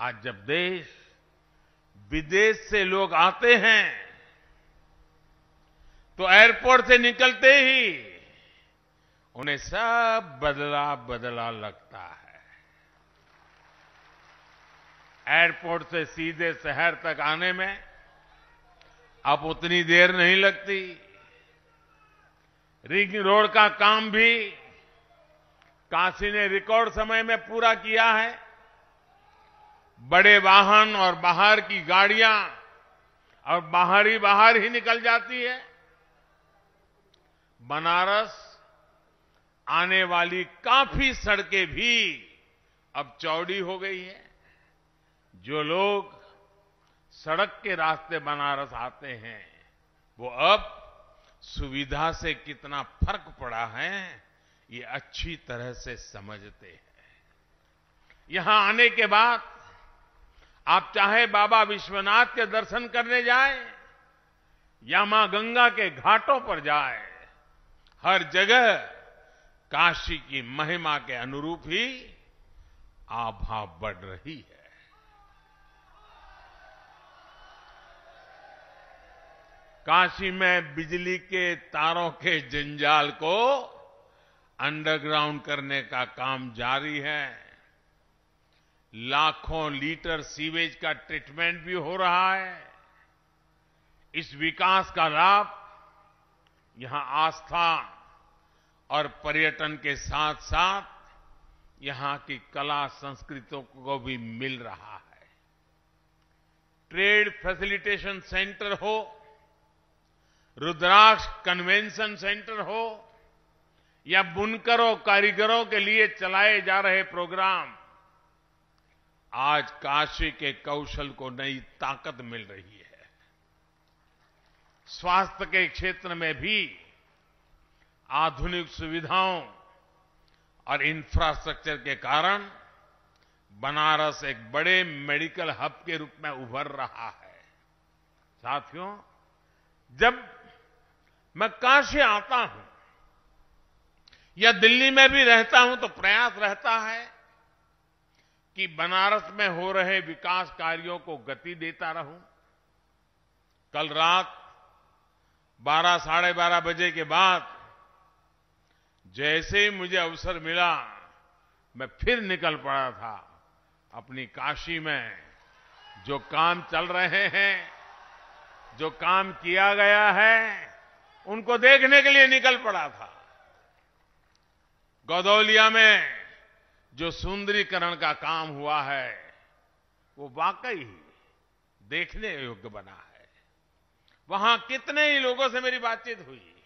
आज जब देश विदेश से लोग आते हैं तो एयरपोर्ट से निकलते ही उन्हें सब बदला बदला लगता है एयरपोर्ट से सीधे शहर तक आने में अब उतनी देर नहीं लगती रिंग रोड का काम भी काशी ने रिकॉर्ड समय में पूरा किया है बड़े वाहन और बाहर की गाड़ियां और बाहर ही बाहर ही निकल जाती है बनारस आने वाली काफी सड़कें भी अब चौड़ी हो गई है जो लोग सड़क के रास्ते बनारस आते हैं वो अब सुविधा से कितना फर्क पड़ा है ये अच्छी तरह से समझते हैं यहां आने के बाद आप चाहे बाबा विश्वनाथ के दर्शन करने जाए या मां गंगा के घाटों पर जाए हर जगह काशी की महिमा के अनुरूप ही आभा बढ़ रही है काशी में बिजली के तारों के जंजाल को अंडरग्राउंड करने का काम जारी है लाखों लीटर सीवेज का ट्रीटमेंट भी हो रहा है इस विकास का लाभ यहां आस्था और पर्यटन के साथ साथ यहां की कला संस्कृतियों को भी मिल रहा है ट्रेड फैसिलिटेशन सेंटर हो रुद्राक्ष कन्वेंशन सेंटर हो या बुनकरों कारीगरों के लिए चलाए जा रहे प्रोग्राम आज काशी के कौशल को नई ताकत मिल रही है स्वास्थ्य के क्षेत्र में भी आधुनिक सुविधाओं और इंफ्रास्ट्रक्चर के कारण बनारस एक बड़े मेडिकल हब के रूप में उभर रहा है साथियों जब मैं काशी आता हूं या दिल्ली में भी रहता हूं तो प्रयास रहता है कि बनारस में हो रहे विकास कार्यों को गति देता रहूं कल रात बारह साढ़े बारह बजे के बाद जैसे ही मुझे अवसर मिला मैं फिर निकल पड़ा था अपनी काशी में जो काम चल रहे हैं जो काम किया गया है उनको देखने के लिए निकल पड़ा था गदौलिया में जो सुंदरीकरण का काम हुआ है वो वाकई देखने योग्य बना है वहां कितने ही लोगों से मेरी बातचीत हुई